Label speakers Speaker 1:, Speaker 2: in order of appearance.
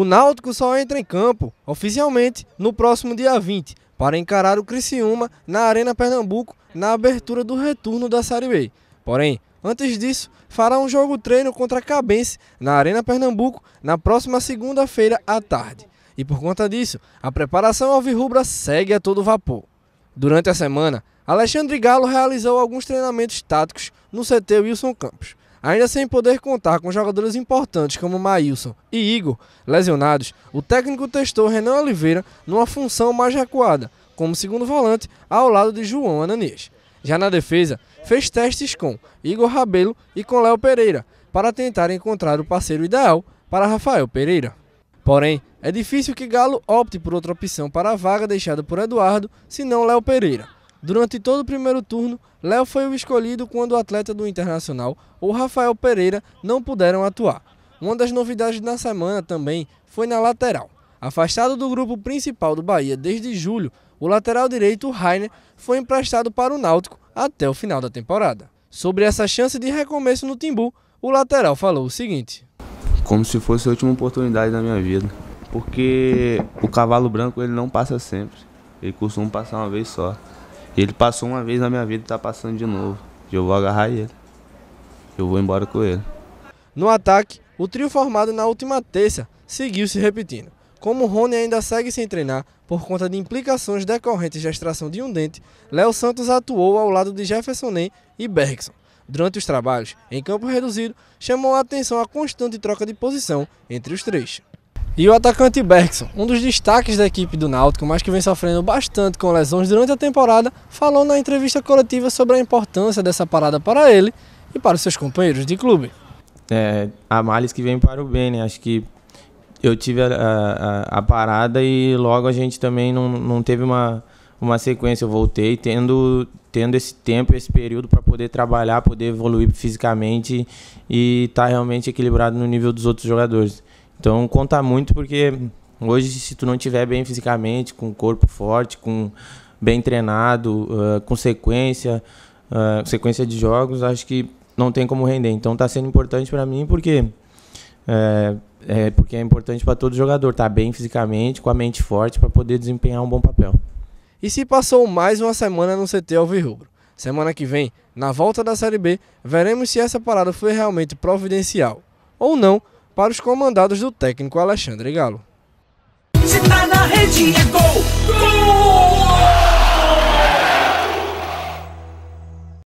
Speaker 1: O Náutico só entra em campo oficialmente no próximo dia 20 para encarar o Criciúma na Arena Pernambuco na abertura do retorno da Série B. Porém, antes disso, fará um jogo treino contra a Cabense na Arena Pernambuco na próxima segunda-feira à tarde. E por conta disso, a preparação ao alvirrubra segue a todo vapor. Durante a semana, Alexandre Galo realizou alguns treinamentos táticos no CT Wilson Campos. Ainda sem poder contar com jogadores importantes como Maílson e Igor lesionados, o técnico testou Renan Oliveira numa função mais recuada, como segundo volante ao lado de João Ananias. Já na defesa, fez testes com Igor Rabelo e com Léo Pereira para tentar encontrar o parceiro ideal para Rafael Pereira. Porém, é difícil que Galo opte por outra opção para a vaga deixada por Eduardo, senão Léo Pereira Durante todo o primeiro turno, Léo foi o escolhido quando o atleta do Internacional, o Rafael Pereira, não puderam atuar. Uma das novidades da semana também foi na lateral. Afastado do grupo principal do Bahia desde julho, o lateral direito Rainer foi emprestado para o Náutico até o final da temporada. Sobre essa chance de recomeço no Timbu, o lateral falou o seguinte:
Speaker 2: Como se fosse a última oportunidade da minha vida, porque o cavalo branco ele não passa sempre, ele costuma passar uma vez só. Ele passou uma vez na minha vida e tá passando de novo. Eu vou agarrar ele. Eu vou embora com ele.
Speaker 1: No ataque, o trio formado na última terça seguiu se repetindo. Como Rony ainda segue sem treinar por conta de implicações decorrentes da extração de um dente, Léo Santos atuou ao lado de Jefferson Nen e Bergson. Durante os trabalhos, em campo reduzido, chamou a atenção a constante troca de posição entre os três. E o atacante Bergson, um dos destaques da equipe do Náutico, mas que vem sofrendo bastante com lesões durante a temporada, falou na entrevista coletiva sobre a importância dessa parada para ele e para os seus companheiros de clube.
Speaker 3: É, a males que vem para o bem, né? Acho que eu tive a, a, a parada e logo a gente também não, não teve uma, uma sequência. Eu voltei tendo, tendo esse tempo, esse período para poder trabalhar, poder evoluir fisicamente e estar tá realmente equilibrado no nível dos outros jogadores. Então conta muito porque hoje se tu não tiver bem fisicamente, com corpo forte, com bem treinado, uh, com sequência, uh, sequência de jogos, acho que não tem como render. Então está sendo importante para mim porque é, é, porque é importante para todo jogador estar tá bem fisicamente, com a mente forte para poder desempenhar um bom papel.
Speaker 1: E se passou mais uma semana no CT Alvirrubro. Semana que vem, na volta da Série B, veremos se essa parada foi realmente providencial ou não para os comandados do técnico Alexandre Galo.
Speaker 2: Tá é